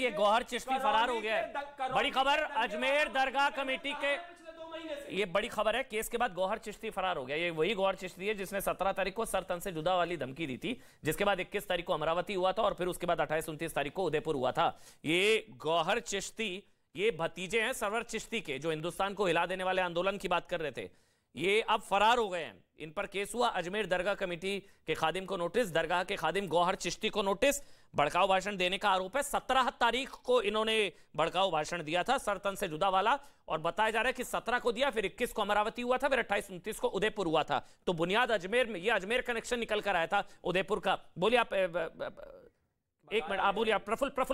ये गौहर चिश्ती फरार हो गया है बड़ी खबर अजमेर दरगाह कमेटी के ये बड़ी खबर है केस के बाद गौहर चिश्ती फरार हो गया ये वही गौहर चिश्ती है जिसने 17 तारीख को सरतन से जुदा वाली धमकी दी थी जिसके बाद 21 तारीख को अमरावती हुआ था और फिर उसके बाद 28 उनतीस तारीख को उदयपुर हुआ था ये गौहर चिश्ती ये भतीजे हैं सरवर चिश्ती के जो हिंदुस्तान को हिला देने वाले आंदोलन की बात कर रहे थे ये अब फरार हो गए हैं इन पर केस हुआ अजमेर दरगाह कमेटी के खादिम को नोटिस दरगाह के खादिम गौहर चिश्ती को नोटिस भड़काऊ भाषण देने का आरोप है सत्रह तारीख को इन्होंने भड़काऊ भाषण दिया था सरतन से जुदा वाला और बताया जा रहा है कि सत्रह को दिया फिर इक्कीस को अमरावती हुआ था फिर अट्ठाईस उन्तीस को उदयपुर हुआ था तो बुनियाद अजमेर में यह अजमेर कनेक्शन निकल कर आया था उदयपुर का बोलिए आप एक मिनट आप बोलिए आप प्रफुल प्रफुल